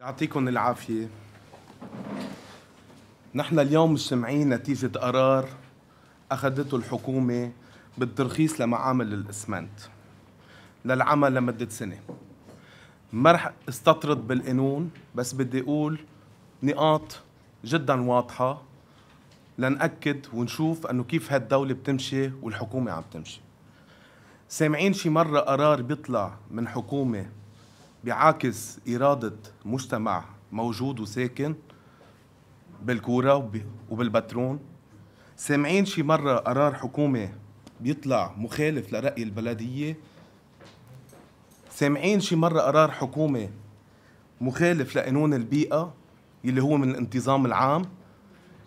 يعطيكم العافية نحن اليوم مجتمعين نتيجة قرار أخذته الحكومة بالترخيص لمعامل الإسمنت للعمل لمدة سنة ما رح استطرد بالقانون بس بدي أقول نقاط جدا واضحة لنأكد ونشوف أنه كيف هالدولة بتمشي والحكومة عم تمشي سامعين شي مرة قرار بيطلع من حكومة بيعاكس إرادة مجتمع موجود وساكن بالكورة وبالبترون سامعين شي مرة قرار حكومة بيطلع مخالف لرأي البلدية سامعين شي مرة قرار حكومة مخالف لقانون البيئة يلي هو من الانتظام العام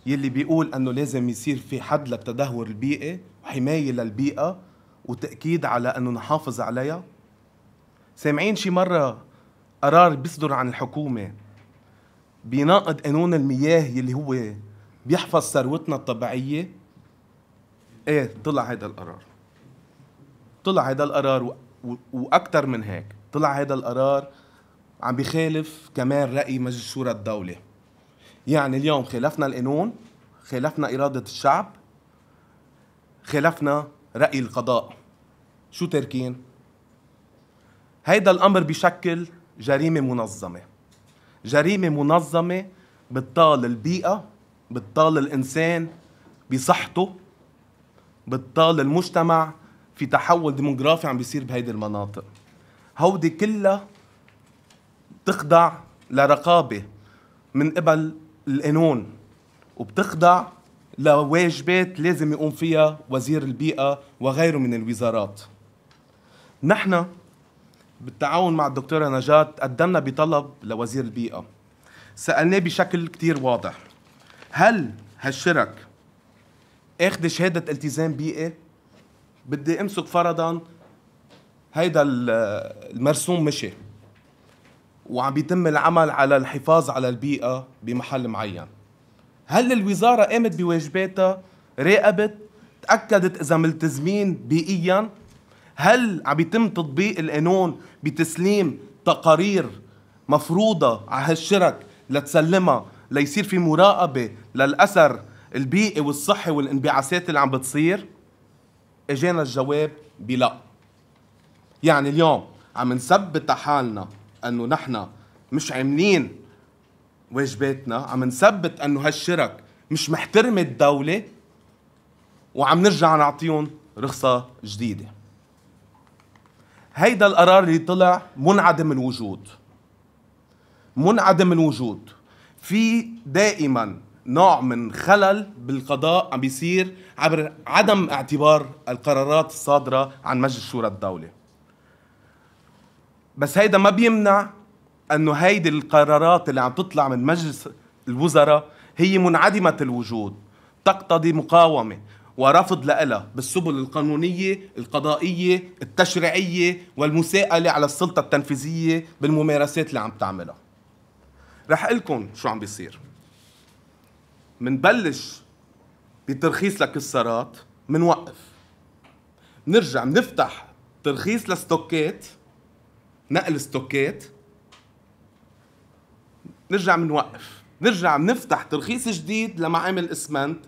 يلي بيقول انه لازم يصير في حد للتدهور البيئي وحماية للبيئة وتأكيد على انه نحافظ عليها سامعين شي مرة قرار بيصدر عن الحكومه بيناقض قانون المياه يلي هو بيحفظ ثروتنا الطبيعيه ايه طلع هذا القرار طلع هذا القرار واكثر من هيك طلع هذا القرار عم بخالف كمان راي مجلس شورى الدوله يعني اليوم خالفنا القانون خالفنا اراده الشعب خالفنا راي القضاء شو تركين هيدا الامر بشكل جريمه منظمه جريمه منظمه بتطال البيئه بتطال الانسان بصحته بتطال المجتمع في تحول ديموغرافي عم بيصير بهيدي المناطق هودي كلها بتخضع لرقابه من قبل القانون وبتخضع لواجبات لازم يقوم فيها وزير البيئه وغيره من الوزارات نحن بالتعاون مع الدكتوره نجاة قدمنا بطلب لوزير البيئه سالناه بشكل كتير واضح هل هالشرك اخذ شهاده التزام بيئي بدي امسك فرضا هيدا المرسوم مشي وعم بيتم العمل على الحفاظ على البيئه بمحل معين هل الوزاره قامت بواجباتها راقبت تاكدت اذا ملتزمين بيئيا هل عم يتم تطبيق القانون بتسليم تقارير مفروضه على هالشرك لتسلمها ليصير في مراقبه للاثر البيئي والصحي والانبعاثات اللي عم بتصير؟ اجانا الجواب بلا يعني اليوم عم نثبت حالنا انه نحن مش عاملين واجباتنا عم نثبت انه هالشرك مش محترمه الدوله وعم نرجع نعطيهم رخصه جديده هيدا القرار اللي طلع منعدم الوجود منعدم الوجود في دائما نوع من خلل بالقضاء عم بيصير عبر عدم اعتبار القرارات الصادرة عن مجلس شورى الدولي بس هيدا ما بيمنع انه هيدي القرارات اللي عم تطلع من مجلس الوزراء هي منعدمة الوجود تقتضي مقاومة ورفض لها بالسبل القانونية القضائية التشريعية والمساءلة على السلطة التنفيذية بالممارسات اللي عم تعملها رح لكم شو عم بيصير منبلش بترخيص لكسارات منوقف منرجع منفتح ترخيص لستوكات نقل ستوكات نرجع منوقف نرجع منفتح ترخيص جديد لمعامل اسمنت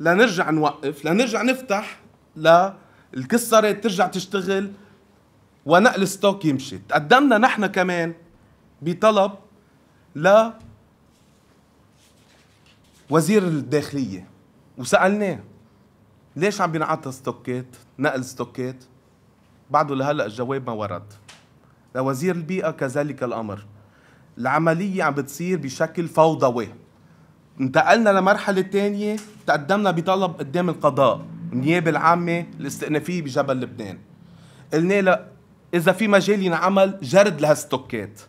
لنرجع نوقف لنرجع نفتح للكسرت ترجع تشتغل ونقل ستوك يمشي تقدمنا نحن كمان بطلب ل وزير الداخلية وسألناه ليش عم بينعطى ستوكات نقل ستوكات بعده لهلا الجواب ما ورد لوزير البيئة كذلك الأمر العملية عم بتصير بشكل فوضوي انتقلنا لمرحلة تانية تقدمنا بطلب قدام القضاء النيابة العامة الاستئنافية بجبل لبنان قلنا لا إذا في مجال ينعمل جرد لهالستوكات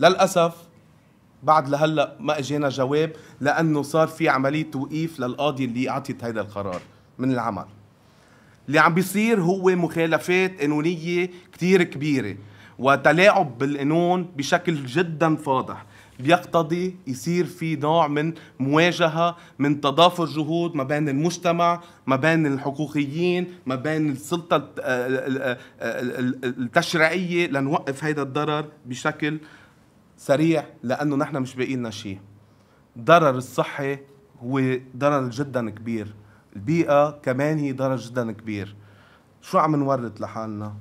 للأسف بعد لهلا ما اجانا جواب لانه صار في عمليه توقيف للقاضي اللي اعطيت هذا القرار من العمل اللي عم بيصير هو مخالفات قانونيه كثير كبيره وتلاعب بالقانون بشكل جدا فاضح بيقتضي يصير في نوع من مواجهه من تضافر جهود ما بين المجتمع ما بين الحقوقيين ما بين السلطه آه، آه، التشريعيه لنوقف هيدا الضرر بشكل سريع لانه نحن مش باقي لنا شيء الضرر الصحي هو ضرر جدا كبير البيئه كمان هي ضرر جدا كبير شو عم نورط لحالنا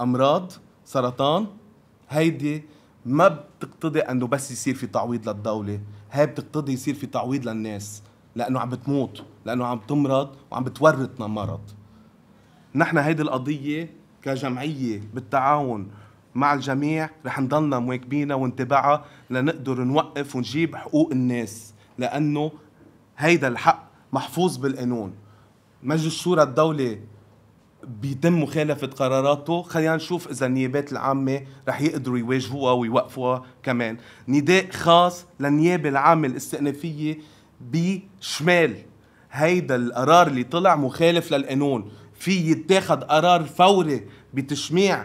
امراض سرطان هيدي ما بتقتضي انه بس يصير في تعويض للدوله هي بتقتضي يصير في تعويض للناس لانه عم بتموت لانه عم تمرض وعم بتورطنا مرض نحن هيدي القضيه كجمعيه بالتعاون مع الجميع رح نضلنا مواكبينها ونتبعها لنقدر نوقف ونجيب حقوق الناس لانه هيدا الحق محفوظ بالقانون مجلس الشورى الدوله بيتم مخالفة قراراته خلينا نشوف إذا النيابات العامة رح يقدروا يواجهوها ويوقفوها كمان نداء خاص للنيابة العامة الاستئنافية بشمال هيدا القرار اللي طلع مخالف للقانون في يتاخد قرار فوري بتشميع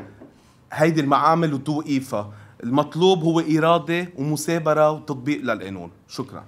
هيدي المعامل وتوقيفها المطلوب هو إرادة ومثابرة وتطبيق للقانون شكراً